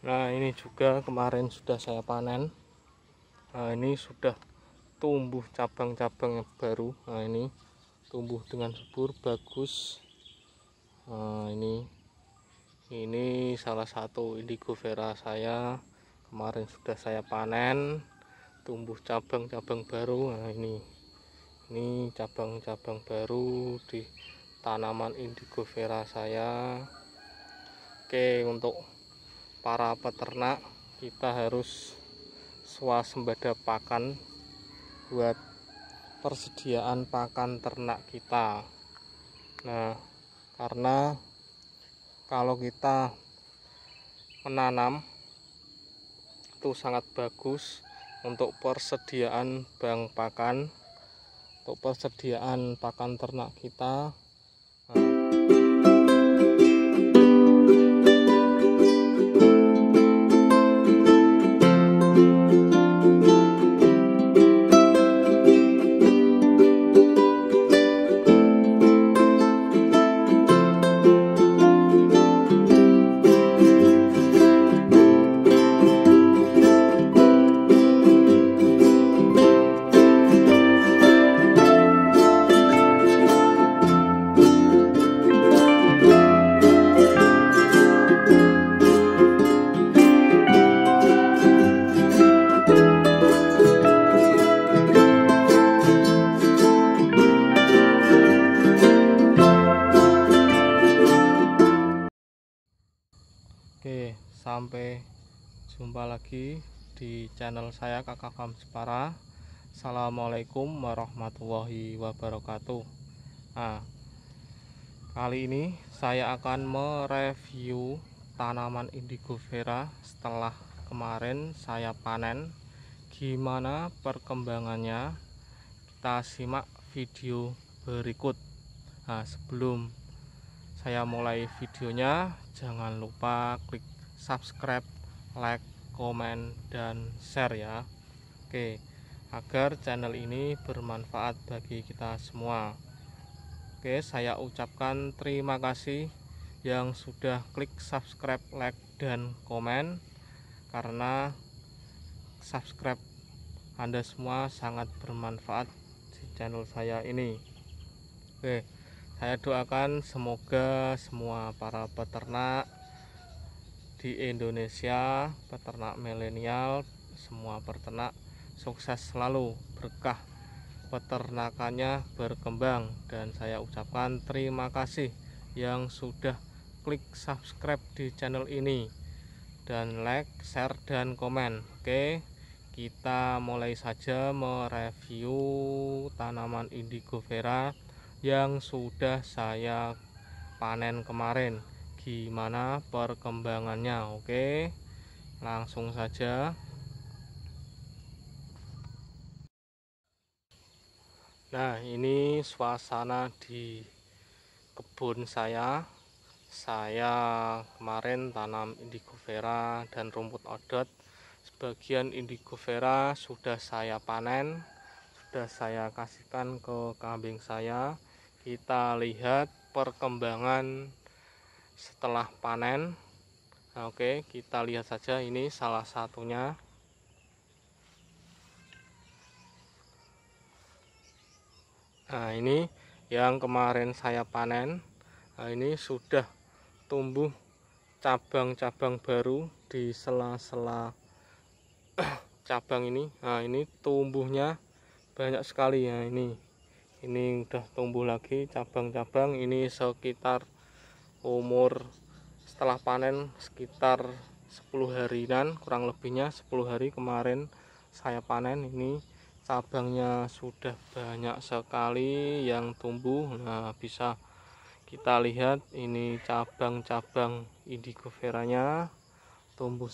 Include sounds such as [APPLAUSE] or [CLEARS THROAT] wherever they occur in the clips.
Nah ini juga kemarin sudah saya panen Nah ini sudah tumbuh cabang-cabang yang baru Nah ini tumbuh dengan subur bagus Nah ini ini salah satu indigo vera saya kemarin sudah saya panen tumbuh cabang-cabang baru nah ini ini cabang-cabang baru di tanaman indigo vera saya oke untuk para peternak kita harus swasembada pakan buat persediaan pakan ternak kita nah karena kalau kita menanam itu sangat bagus untuk persediaan bank pakan untuk persediaan pakan ternak kita nah, Oke, sampai jumpa lagi di channel saya Kakak Farm Separa. Assalamualaikum warahmatullahi wabarakatuh. Nah, kali ini saya akan mereview tanaman indigo vera setelah kemarin saya panen. Gimana perkembangannya? Kita simak video berikut. Nah, sebelum saya mulai videonya, jangan lupa klik subscribe like komen dan share ya Oke agar channel ini bermanfaat bagi kita semua Oke saya ucapkan terima kasih yang sudah klik subscribe like dan komen karena subscribe anda semua sangat bermanfaat di channel saya ini Oke saya doakan semoga semua para peternak di Indonesia peternak milenial semua peternak sukses selalu berkah peternakannya berkembang dan saya ucapkan terima kasih yang sudah klik subscribe di channel ini dan like, share, dan komen oke kita mulai saja mereview tanaman indigo vera yang sudah saya panen kemarin gimana perkembangannya oke langsung saja nah ini suasana di kebun saya saya kemarin tanam indigo vera dan rumput odot sebagian indigo vera sudah saya panen sudah saya kasihkan ke kambing saya kita lihat perkembangan setelah panen nah, oke kita lihat saja ini salah satunya nah ini yang kemarin saya panen nah ini sudah tumbuh cabang-cabang baru di sela-sela [CLEARS THROAT] cabang ini nah ini tumbuhnya banyak sekali ya ini ini udah tumbuh lagi cabang-cabang ini sekitar umur setelah panen sekitar 10 harian kurang lebihnya 10 hari kemarin saya panen ini cabangnya sudah banyak sekali yang tumbuh nah bisa kita lihat ini cabang-cabang indigo veranya tumbuh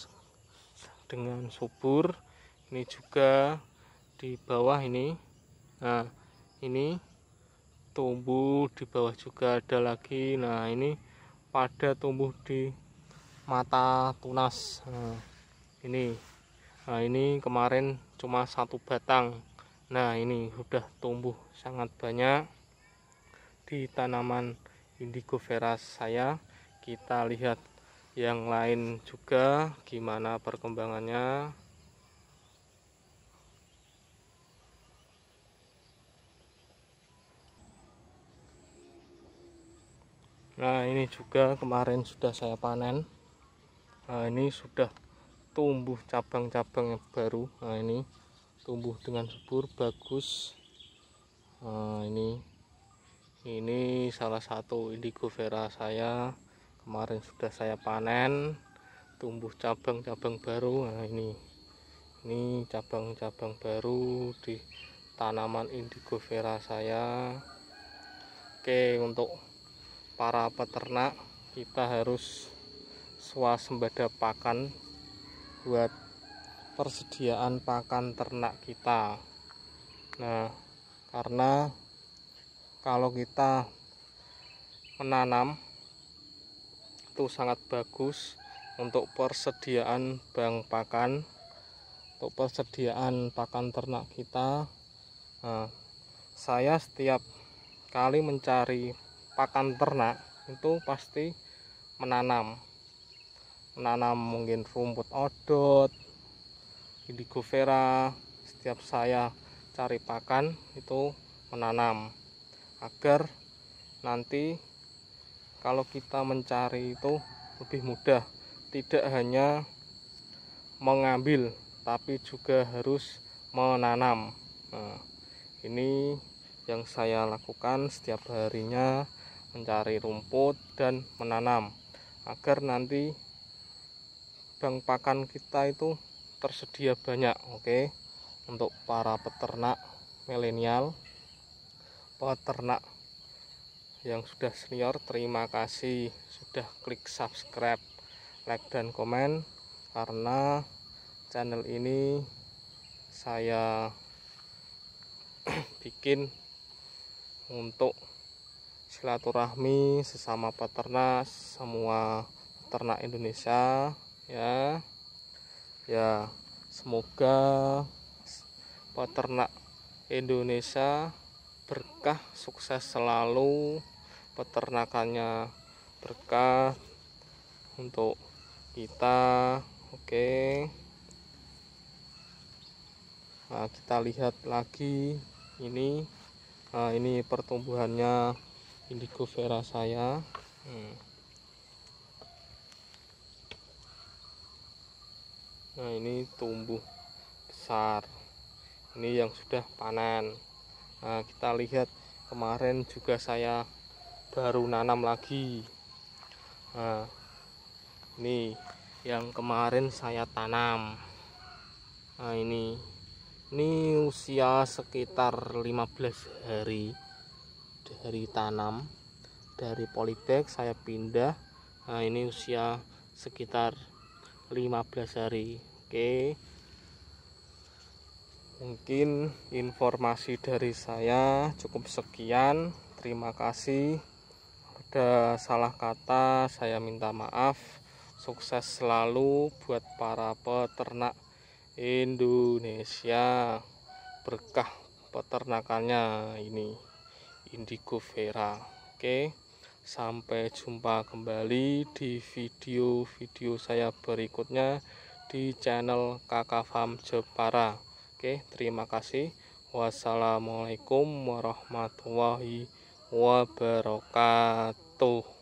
dengan subur ini juga di bawah ini nah ini tumbuh di bawah juga ada lagi nah ini pada tumbuh di mata tunas nah, ini nah ini kemarin cuma satu batang nah ini sudah tumbuh sangat banyak di tanaman indigo vera saya kita lihat yang lain juga gimana perkembangannya Nah ini juga kemarin sudah saya panen Nah ini sudah tumbuh cabang-cabang yang baru Nah ini tumbuh dengan subur bagus Nah ini Ini salah satu indigo vera saya Kemarin sudah saya panen Tumbuh cabang-cabang baru Nah ini Ini cabang-cabang baru di tanaman indigo vera saya Oke untuk para peternak kita harus swasembada pakan buat persediaan pakan ternak kita nah karena kalau kita menanam itu sangat bagus untuk persediaan bank pakan untuk persediaan pakan ternak kita nah, saya setiap kali mencari pakan ternak itu pasti menanam menanam mungkin rumput odot indigo vera setiap saya cari pakan itu menanam agar nanti kalau kita mencari itu lebih mudah tidak hanya mengambil tapi juga harus menanam nah, ini yang saya lakukan setiap harinya mencari rumput dan menanam agar nanti bang pakan kita itu tersedia banyak oke okay? untuk para peternak milenial peternak yang sudah senior terima kasih sudah klik subscribe like dan komen karena channel ini saya [CLEARS THROAT] bikin untuk silaturahmi sesama peternak semua peternak Indonesia ya ya semoga peternak Indonesia berkah sukses selalu peternakannya berkah untuk kita oke nah, kita lihat lagi ini nah, ini pertumbuhannya indigo vera saya hmm. nah ini tumbuh besar ini yang sudah panen nah kita lihat kemarin juga saya baru nanam lagi nah ini yang kemarin saya tanam nah ini ini usia sekitar 15 hari dari tanam dari polybag saya pindah nah ini usia sekitar 15 hari oke mungkin informasi dari saya cukup sekian terima kasih ada salah kata saya minta maaf sukses selalu buat para peternak Indonesia berkah peternakannya ini indigo vera oke sampai jumpa kembali di video-video saya berikutnya di channel kakak Farm Jepara oke terima kasih wassalamualaikum warahmatullahi wabarakatuh